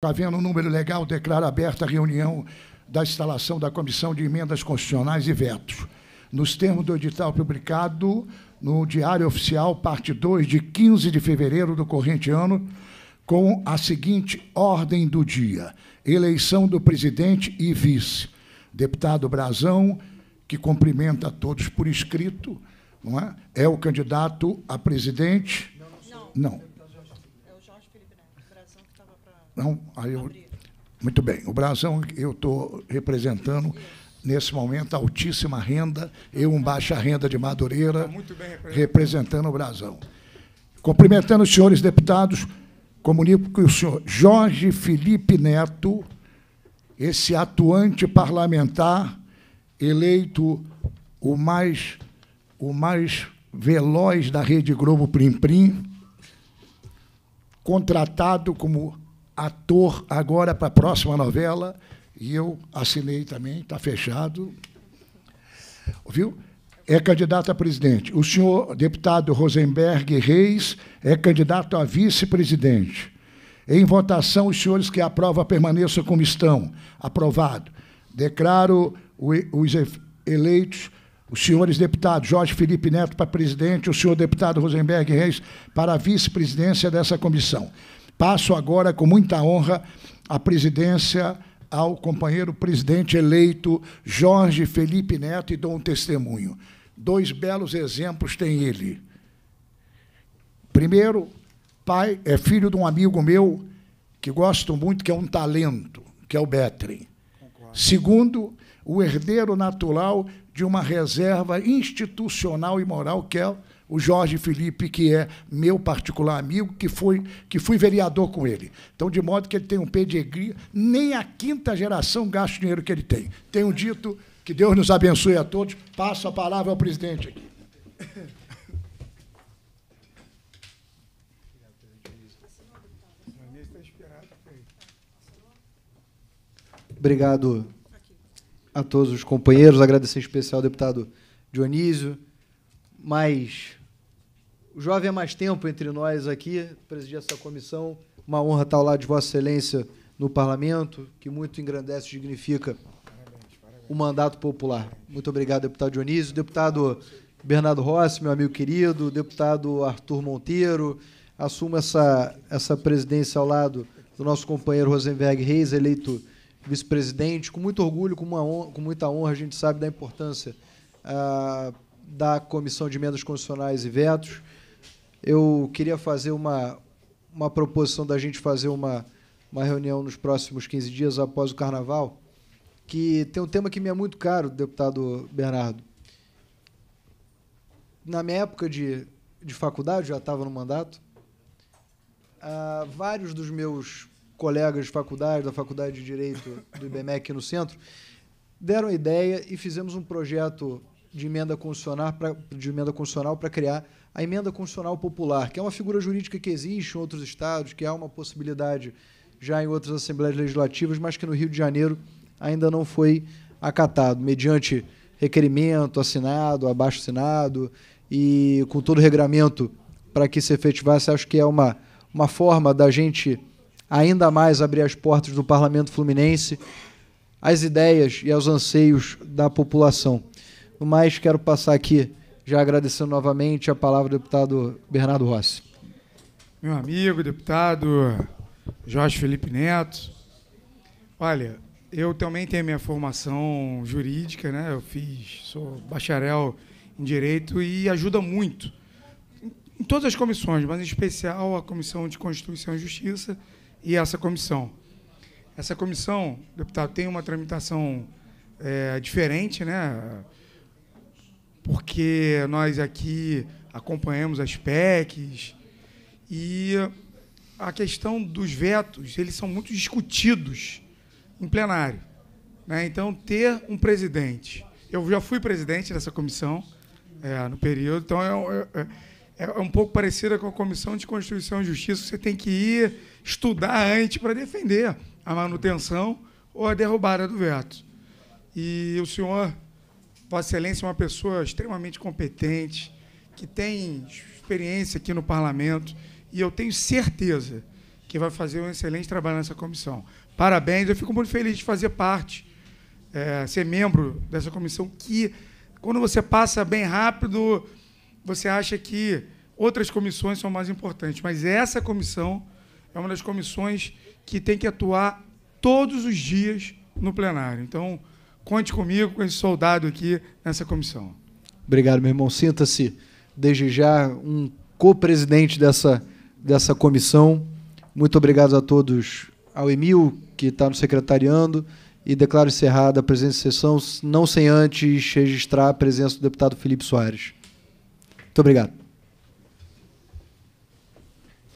Está vendo um número legal, declaro aberta a reunião da instalação da Comissão de Emendas Constitucionais e Vetos. Nos termos do edital publicado no Diário Oficial, parte 2, de 15 de fevereiro do corrente ano, com a seguinte ordem do dia: eleição do presidente e vice. Deputado Brazão, que cumprimenta a todos por escrito, não é? É o candidato a presidente? Não. não. Não, aí eu, muito bem. O Brasão eu estou representando nesse momento altíssima renda, eu um baixa renda de Madureira, tá representando o Brasão. Cumprimentando os senhores deputados, comunico que o senhor Jorge Felipe Neto, esse atuante parlamentar eleito o mais o mais veloz da Rede Globo Prim Prim, contratado como ator agora para a próxima novela e eu assinei também, está fechado. ouviu É candidato a presidente. O senhor deputado Rosenberg Reis é candidato a vice-presidente. Em votação, os senhores que aprovam permaneçam como estão. Aprovado. Declaro os eleitos os senhores deputados Jorge Felipe Neto para presidente, o senhor deputado Rosenberg Reis para vice-presidência dessa comissão. Passo agora, com muita honra, a presidência ao companheiro presidente eleito Jorge Felipe Neto e dou um testemunho. Dois belos exemplos tem ele. Primeiro, pai é filho de um amigo meu que gosto muito, que é um talento, que é o Betren. Segundo, o herdeiro natural de uma reserva institucional e moral que é o Jorge Felipe, que é meu particular amigo, que, foi, que fui vereador com ele. Então, de modo que ele tem um pedigree, nem a quinta geração gasta o dinheiro que ele tem. Tenho dito que Deus nos abençoe a todos. Passo a palavra ao presidente aqui. Obrigado a todos os companheiros, agradecer em especial ao deputado Dionísio, mais o jovem há mais tempo entre nós aqui, presidir essa comissão. Uma honra estar ao lado de Vossa Excelência no Parlamento, que muito engrandece e dignifica o mandato popular. Muito obrigado, deputado Dionísio. Deputado Bernardo Rossi, meu amigo querido. Deputado Arthur Monteiro. Assumo essa, essa presidência ao lado do nosso companheiro Rosenberg Reis, eleito vice-presidente. Com muito orgulho, com, uma honra, com muita honra, a gente sabe da importância ah, da Comissão de Emendas Constitucionais e Vetos. Eu queria fazer uma, uma proposição da gente fazer uma, uma reunião nos próximos 15 dias após o Carnaval, que tem um tema que me é muito caro, deputado Bernardo. Na minha época de, de faculdade, já estava no mandato, uh, vários dos meus colegas de faculdade, da Faculdade de Direito do IBMEC no centro, deram ideia e fizemos um projeto de emenda constitucional para de emenda constitucional para criar a emenda constitucional popular, que é uma figura jurídica que existe em outros estados, que há uma possibilidade já em outras assembleias legislativas, mas que no Rio de Janeiro ainda não foi acatado, mediante requerimento assinado, abaixo assinado e com todo o regramento para que se efetivasse, acho que é uma, uma forma da gente ainda mais abrir as portas do parlamento fluminense às ideias e aos anseios da população. No mais, quero passar aqui, já agradecendo novamente a palavra do deputado Bernardo Rossi. Meu amigo, deputado Jorge Felipe Neto. Olha, eu também tenho minha formação jurídica, né? Eu fiz, sou bacharel em direito e ajuda muito em todas as comissões, mas em especial a Comissão de Constituição e Justiça e essa comissão. Essa comissão, deputado, tem uma tramitação é, diferente, né? porque nós aqui acompanhamos as PECs e a questão dos vetos, eles são muito discutidos em plenário. Né? Então, ter um presidente. Eu já fui presidente dessa comissão é, no período, então é, é, é, é, um pouco parecida com a Comissão de Constituição e Justiça. Você tem que ir estudar antes para defender a manutenção ou a derrubada do veto. E o senhor Vossa Excelência é uma pessoa extremamente competente, que tem experiência aqui no parlamento, e eu tenho certeza que vai fazer um excelente trabalho nessa comissão. Parabéns, eu fico muito feliz de fazer parte, é, ser membro dessa comissão, que quando você passa bem rápido, você acha que outras comissões são mais importantes, mas essa comissão é uma das comissões que tem que atuar todos os dias no plenário. Então, Conte comigo, com esse soldado aqui nessa comissão. Obrigado, meu irmão. Sinta-se, desde já, um co-presidente dessa, dessa comissão. Muito obrigado a todos, ao Emil, que está no secretariando, e declaro encerrada a presença de sessão, não sem antes registrar a presença do deputado Felipe Soares. Muito obrigado.